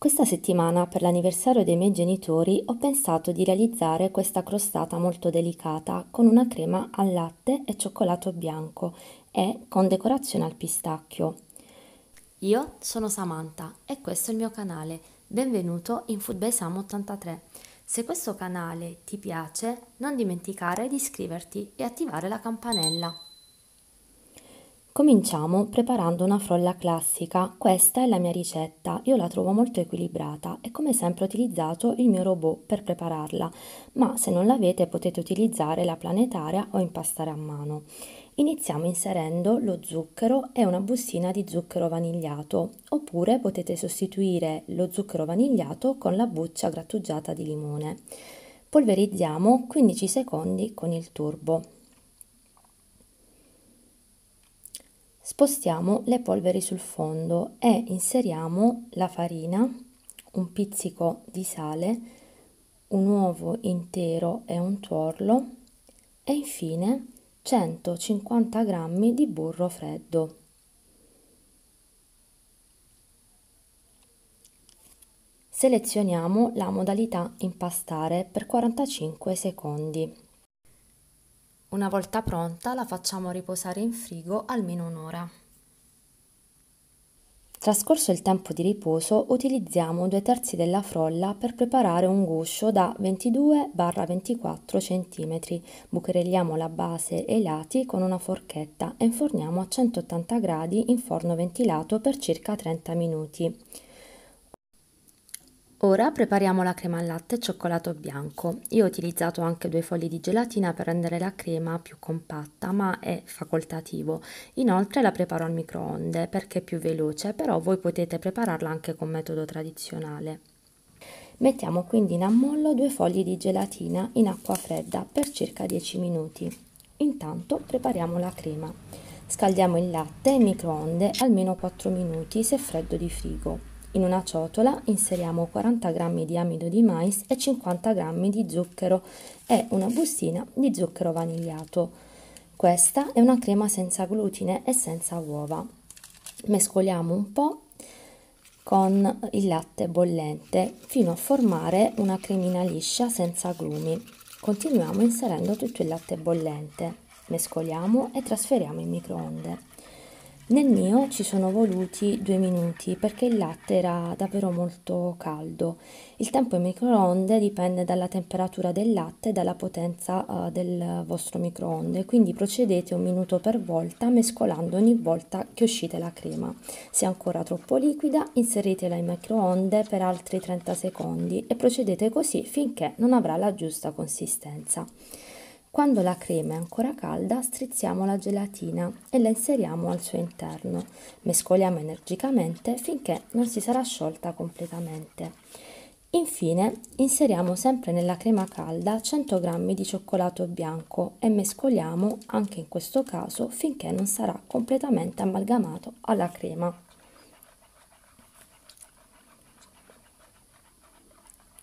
Questa settimana, per l'anniversario dei miei genitori, ho pensato di realizzare questa crostata molto delicata con una crema al latte e cioccolato bianco e con decorazione al pistacchio. Io sono Samantha e questo è il mio canale. Benvenuto in Food by Sam 83. Se questo canale ti piace, non dimenticare di iscriverti e attivare la campanella. Cominciamo preparando una frolla classica, questa è la mia ricetta, io la trovo molto equilibrata e come sempre ho utilizzato il mio robot per prepararla, ma se non l'avete potete utilizzare la planetaria o impastare a mano. Iniziamo inserendo lo zucchero e una bustina di zucchero vanigliato, oppure potete sostituire lo zucchero vanigliato con la buccia grattugiata di limone. Polverizziamo 15 secondi con il turbo. spostiamo le polveri sul fondo e inseriamo la farina, un pizzico di sale, un uovo intero e un tuorlo e infine 150 g di burro freddo. Selezioniamo la modalità impastare per 45 secondi. Una volta pronta la facciamo riposare in frigo almeno un'ora. Trascorso il tempo di riposo utilizziamo due terzi della frolla per preparare un guscio da 22-24 cm. Bucherelliamo la base e i lati con una forchetta e inforniamo a 180 gradi in forno ventilato per circa 30 minuti. Ora prepariamo la crema al latte e cioccolato bianco. Io ho utilizzato anche due fogli di gelatina per rendere la crema più compatta, ma è facoltativo. Inoltre la preparo al microonde perché è più veloce, però voi potete prepararla anche con metodo tradizionale. Mettiamo quindi in ammollo due fogli di gelatina in acqua fredda per circa 10 minuti. Intanto prepariamo la crema. Scaldiamo il latte in microonde almeno 4 minuti se freddo di frigo. In una ciotola inseriamo 40 g di amido di mais e 50 g di zucchero e una bustina di zucchero vanigliato. Questa è una crema senza glutine e senza uova. Mescoliamo un po' con il latte bollente fino a formare una cremina liscia senza agrumi. Continuiamo inserendo tutto il latte bollente. Mescoliamo e trasferiamo in microonde. Nel mio ci sono voluti due minuti perché il latte era davvero molto caldo. Il tempo in microonde dipende dalla temperatura del latte e dalla potenza uh, del vostro microonde, quindi procedete un minuto per volta mescolando ogni volta che uscite la crema. Se ancora troppo liquida, inseritela in microonde per altri 30 secondi e procedete così finché non avrà la giusta consistenza. Quando la crema è ancora calda strizziamo la gelatina e la inseriamo al suo interno. Mescoliamo energicamente finché non si sarà sciolta completamente. Infine inseriamo sempre nella crema calda 100 g di cioccolato bianco e mescoliamo anche in questo caso finché non sarà completamente amalgamato alla crema.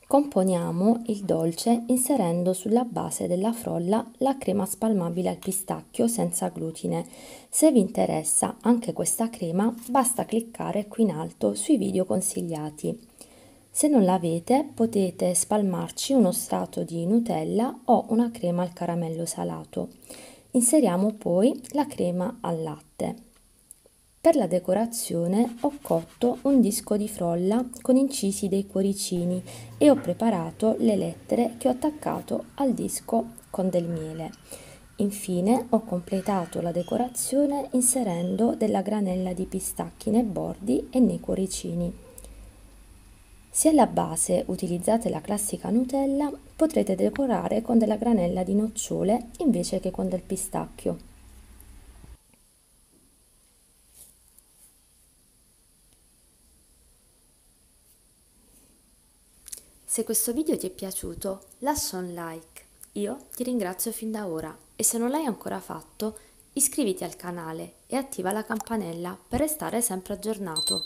Componiamo il dolce inserendo sulla base della frolla la crema spalmabile al pistacchio senza glutine. Se vi interessa anche questa crema basta cliccare qui in alto sui video consigliati. Se non l'avete potete spalmarci uno strato di Nutella o una crema al caramello salato. Inseriamo poi la crema al latte. Per la decorazione ho cotto un disco di frolla con incisi dei cuoricini e ho preparato le lettere che ho attaccato al disco con del miele. Infine ho completato la decorazione inserendo della granella di pistacchi nei bordi e nei cuoricini. Se alla base utilizzate la classica Nutella, potrete decorare con della granella di nocciole invece che con del pistacchio. Se questo video ti è piaciuto, lascia un like. Io ti ringrazio fin da ora e se non l'hai ancora fatto, iscriviti al canale e attiva la campanella per restare sempre aggiornato.